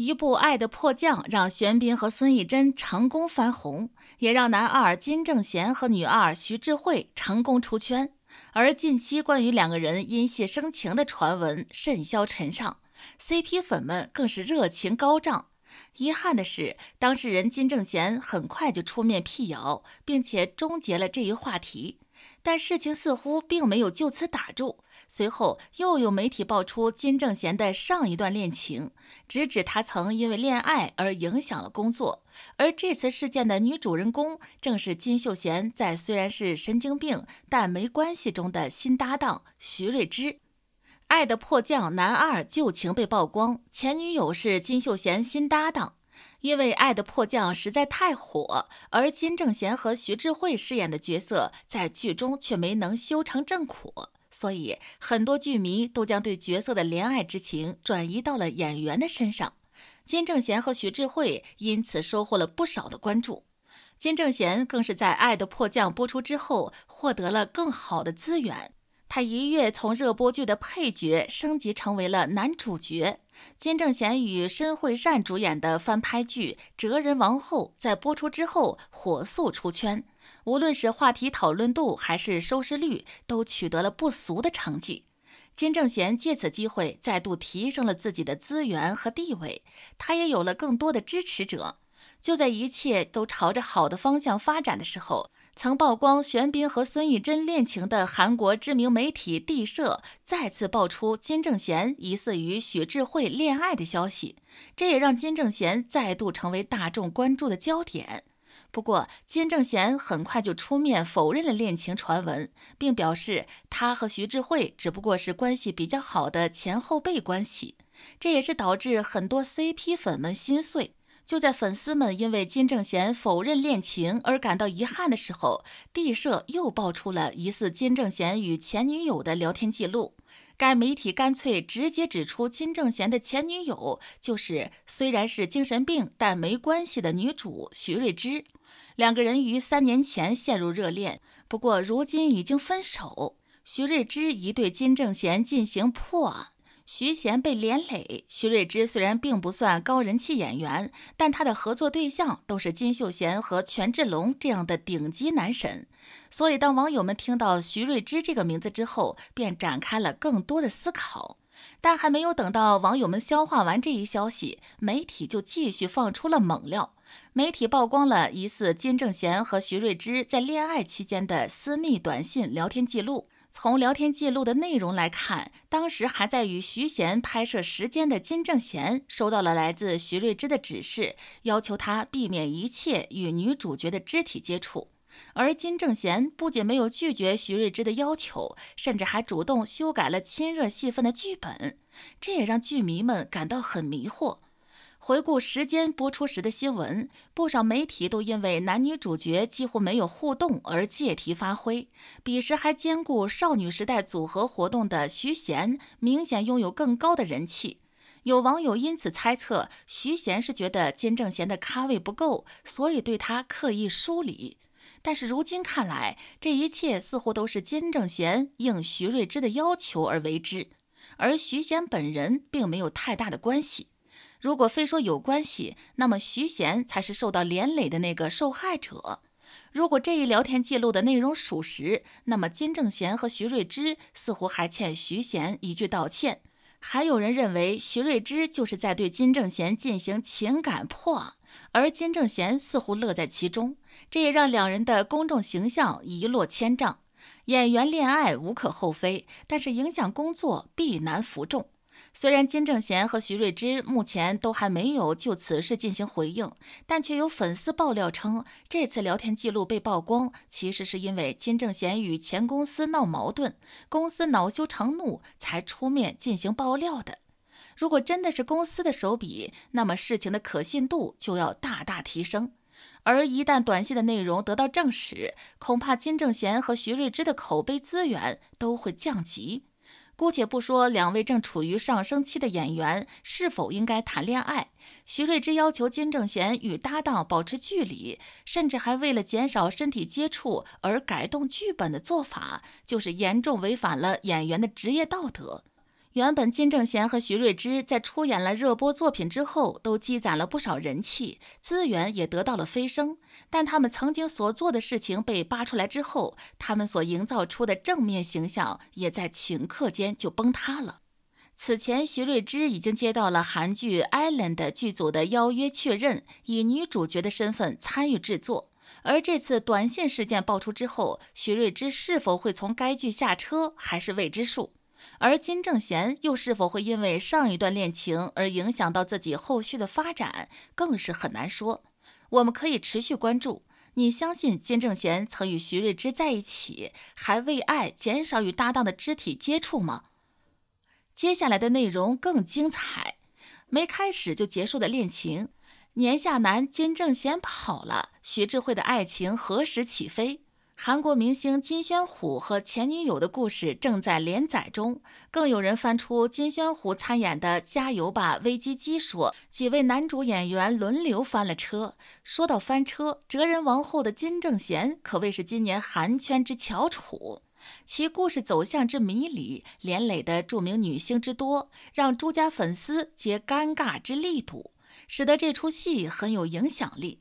一部《爱的迫降》让玄彬和孙艺珍成功翻红，也让男二金正贤和女二徐智慧成功出圈。而近期关于两个人因戏生情的传闻甚嚣尘上，CP 粉们更是热情高涨。遗憾的是，当事人金正贤很快就出面辟谣，并且终结了这一话题。但事情似乎并没有就此打住。随后又有媒体爆出金正贤的上一段恋情，直指他曾因为恋爱而影响了工作。而这次事件的女主人公正是金秀贤在《虽然是神经病但没关系》中的新搭档徐瑞芝。《爱的迫降》男二旧情被曝光，前女友是金秀贤新搭档。因为《爱的迫降》实在太火，而金正贤和徐智慧饰演的角色在剧中却没能修成正果。所以，很多剧迷都将对角色的怜爱之情转移到了演员的身上。金正贤和徐智慧因此收获了不少的关注。金正贤更是在《爱的迫降》播出之后获得了更好的资源，他一跃从热播剧的配角升级成为了男主角。金正贤与申惠善主演的翻拍剧《哲人王后》在播出之后火速出圈。无论是话题讨论度还是收视率，都取得了不俗的成绩。金正贤借此机会再度提升了自己的资源和地位，他也有了更多的支持者。就在一切都朝着好的方向发展的时候，曾曝光玄彬和孙艺珍恋情的韩国知名媒体《D 社》再次爆出金正贤疑似与许智慧恋爱的消息，这也让金正贤再度成为大众关注的焦点。不过，金正贤很快就出面否认了恋情传闻，并表示他和徐智慧只不过是关系比较好的前后辈关系。这也是导致很多 CP 粉们心碎。就在粉丝们因为金正贤否认恋情而感到遗憾的时候，地社又爆出了疑似金正贤与前女友的聊天记录。该媒体干脆直接指出，金正贤的前女友就是虽然是精神病但没关系的女主徐瑞芝。两个人于三年前陷入热恋，不过如今已经分手。徐瑞芝疑对金正贤进行破案，徐贤被连累。徐瑞芝虽然并不算高人气演员，但他的合作对象都是金秀贤和权志龙这样的顶级男神，所以当网友们听到徐瑞芝这个名字之后，便展开了更多的思考。但还没有等到网友们消化完这一消息，媒体就继续放出了猛料。媒体曝光了疑似金正贤和徐瑞芝在恋爱期间的私密短信聊天记录。从聊天记录的内容来看，当时还在与徐贤拍摄时间的金正贤，收到了来自徐瑞芝的指示，要求他避免一切与女主角的肢体接触。而金正贤不仅没有拒绝徐瑞芝的要求，甚至还主动修改了亲热戏份的剧本，这也让剧迷们感到很迷惑。回顾时间播出时的新闻，不少媒体都因为男女主角几乎没有互动而借题发挥。彼时还兼顾少女时代组合活动的徐贤，明显拥有更高的人气。有网友因此猜测，徐贤是觉得金正贤的咖位不够，所以对他刻意疏离。但是如今看来，这一切似乎都是金正贤应徐瑞知的要求而为之，而徐贤本人并没有太大的关系。如果非说有关系，那么徐贤才是受到连累的那个受害者。如果这一聊天记录的内容属实，那么金正贤和徐瑞之似乎还欠徐贤一句道歉。还有人认为，徐瑞之就是在对金正贤进行情感破，而金正贤似乎乐在其中，这也让两人的公众形象一落千丈。演员恋爱无可厚非，但是影响工作必难服众。虽然金正贤和徐瑞之目前都还没有就此事进行回应，但却有粉丝爆料称，这次聊天记录被曝光，其实是因为金正贤与前公司闹矛盾，公司恼羞成怒才出面进行爆料的。如果真的是公司的手笔，那么事情的可信度就要大大提升。而一旦短信的内容得到证实，恐怕金正贤和徐瑞之的口碑资源都会降级。姑且不说两位正处于上升期的演员是否应该谈恋爱，徐瑞之要求金正贤与搭档保持距离，甚至还为了减少身体接触而改动剧本的做法，就是严重违反了演员的职业道德。原本金正贤和徐瑞枝在出演了热播作品之后，都积攒了不少人气，资源也得到了飞升。但他们曾经所做的事情被扒出来之后，他们所营造出的正面形象也在顷刻间就崩塌了。此前，徐瑞枝已经接到了韩剧《Island》剧组的邀约确认，以女主角的身份参与制作。而这次短信事件爆出之后，徐瑞枝是否会从该剧下车，还是未知数。而金正贤又是否会因为上一段恋情而影响到自己后续的发展，更是很难说。我们可以持续关注。你相信金正贤曾与徐瑞芝在一起，还为爱减少与搭档的肢体接触吗？接下来的内容更精彩。没开始就结束的恋情，年下男金正贤跑了，徐智慧的爱情何时起飞？韩国明星金宣虎和前女友的故事正在连载中，更有人翻出金宣虎参演的《加油吧，危机机》，说几位男主演员轮流翻了车。说到翻车，哲人王后的金正贤可谓是今年韩圈之翘楚，其故事走向之迷离，连累的著名女星之多，让诸家粉丝皆尴尬之力度，使得这出戏很有影响力。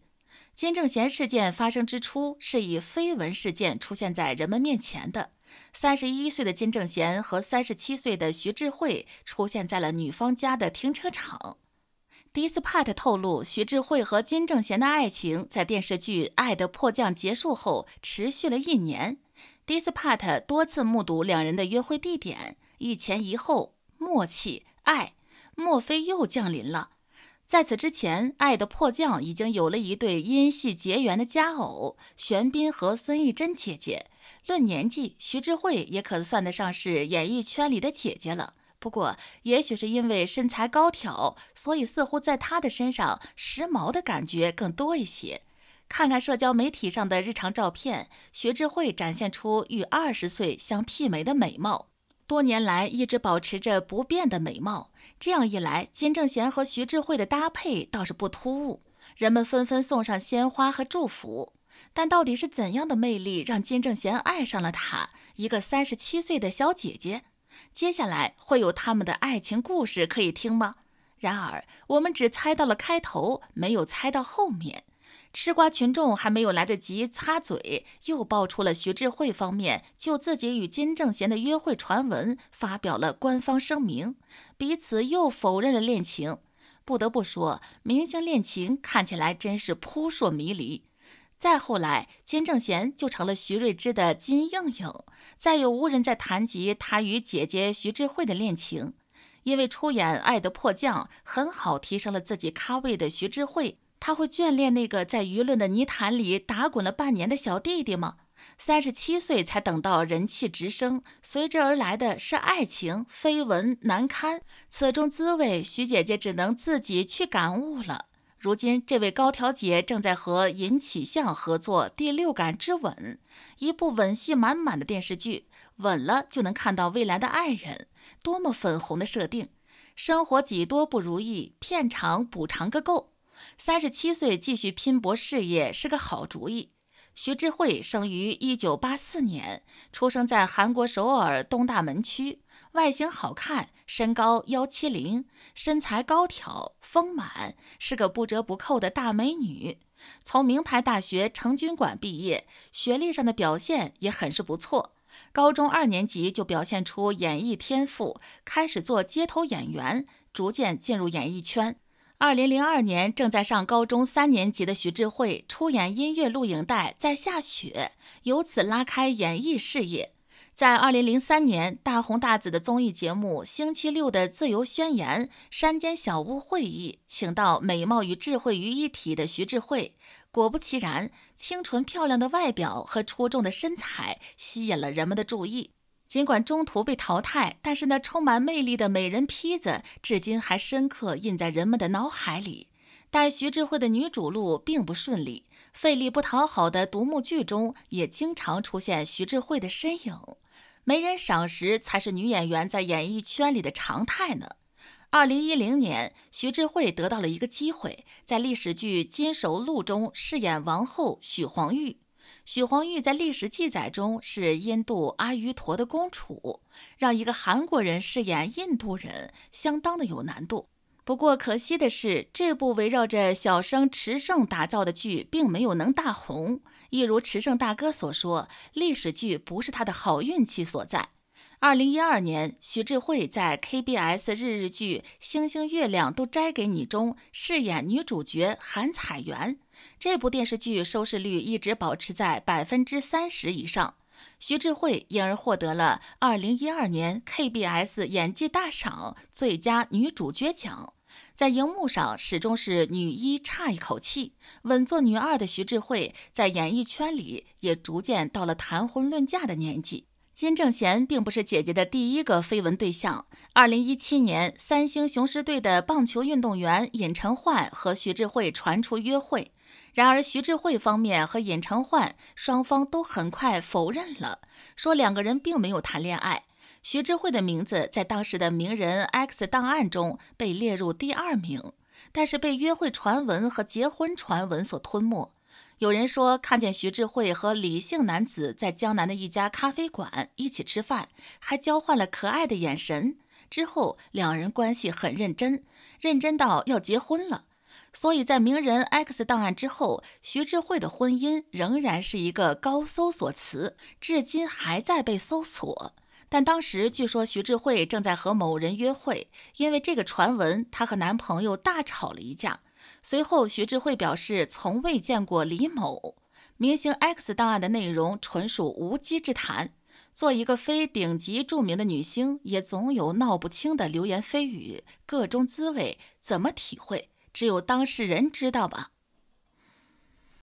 金正贤事件发生之初是以绯闻事件出现在人们面前的。三十一岁的金正贤和三十七岁的徐智慧出现在了女方家的停车场。Dispart 透露，徐智慧和金正贤的爱情在电视剧《爱的迫降》结束后持续了一年。Dispart 多次目睹两人的约会地点，一前一后，默契爱，莫非又降临了？在此之前，爱的迫降已经有了一对因戏结缘的佳偶，玄彬和孙艺珍姐姐。论年纪，徐智慧也可算得上是演艺圈里的姐姐了。不过，也许是因为身材高挑，所以似乎在她的身上，时髦的感觉更多一些。看看社交媒体上的日常照片，徐智慧展现出与二十岁相媲美的美貌。多年来一直保持着不变的美貌，这样一来，金正贤和徐智慧的搭配倒是不突兀。人们纷纷送上鲜花和祝福，但到底是怎样的魅力让金正贤爱上了她一个三十七岁的小姐姐？接下来会有他们的爱情故事可以听吗？然而，我们只猜到了开头，没有猜到后面。吃瓜群众还没有来得及擦嘴，又爆出了徐智慧方面就自己与金正贤的约会传闻发表了官方声明，彼此又否认了恋情。不得不说，明星恋情看起来真是扑朔迷离。再后来，金正贤就成了徐瑞芝的金应应，再有无人再谈及他与姐姐徐智慧的恋情，因为出演《爱的迫降》很好提升了自己咖位的徐智慧。他会眷恋那个在舆论的泥潭里打滚了半年的小弟弟吗？三十七岁才等到人气直升，随之而来的是爱情绯闻难堪，此中滋味，徐姐姐只能自己去感悟了。如今，这位高挑姐正在和尹启相合作《第六感之吻》，一部吻戏满满的电视剧，吻了就能看到未来的爱人，多么粉红的设定！生活几多不如意，片场补偿个够。三十七岁继续拼搏事业是个好主意。徐智慧生于一九八四年，出生在韩国首尔东大门区，外形好看，身高幺七零，身材高挑丰满，是个不折不扣的大美女。从名牌大学成均馆毕业，学历上的表现也很是不错。高中二年级就表现出演艺天赋，开始做街头演员，逐渐进入演艺圈。二零零二年，正在上高中三年级的徐智慧出演音乐录影带《在下雪》，由此拉开演艺事业。在二零零三年，大红大紫的综艺节目《星期六的自由宣言》山间小屋会议，请到美貌与智慧于一体的徐智慧。果不其然，清纯漂亮的外表和出众的身材吸引了人们的注意。尽管中途被淘汰，但是那充满魅力的美人坯子至今还深刻印在人们的脑海里。但徐智慧的女主路并不顺利，费力不讨好的独幕剧中也经常出现徐智慧的身影。没人赏识才是女演员在演艺圈里的常态呢。二零一零年，徐智慧得到了一个机会，在历史剧《金手录》中饰演王后许黄玉。许黄玉在历史记载中是印度阿瑜陀的公主，让一个韩国人饰演印度人，相当的有难度。不过可惜的是，这部围绕着小生池胜打造的剧，并没有能大红。一如池胜大哥所说，历史剧不是他的好运气所在。二零一二年，徐智慧在 KBS 日日剧《星星月亮都摘给你》中饰演女主角韩彩媛。这部电视剧收视率一直保持在百分之三十以上，徐智慧因而获得了二零一二年 KBS 演技大赏最佳女主角奖。在荧幕上始终是女一差一口气，稳坐女二的徐智慧，在演艺圈里也逐渐到了谈婚论嫁的年纪。金正贤并不是姐姐的第一个绯闻对象。二零一七年，三星雄狮队的棒球运动员尹承焕和徐智慧传出约会。然而，徐智慧方面和尹成焕双方都很快否认了，说两个人并没有谈恋爱。徐智慧的名字在当时的名人 X 档案中被列入第二名，但是被约会传闻和结婚传闻所吞没。有人说看见徐智慧和李姓男子在江南的一家咖啡馆一起吃饭，还交换了可爱的眼神。之后，两人关系很认真，认真到要结婚了。所以在《名人 X 档案》之后，徐智慧的婚姻仍然是一个高搜索词，至今还在被搜索。但当时据说徐智慧正在和某人约会，因为这个传闻，她和男朋友大吵了一架。随后，徐智慧表示从未见过李某。《明星 X 档案》的内容纯属无稽之谈。做一个非顶级著名的女星，也总有闹不清的流言蜚语，各种滋味怎么体会？只有当事人知道吧。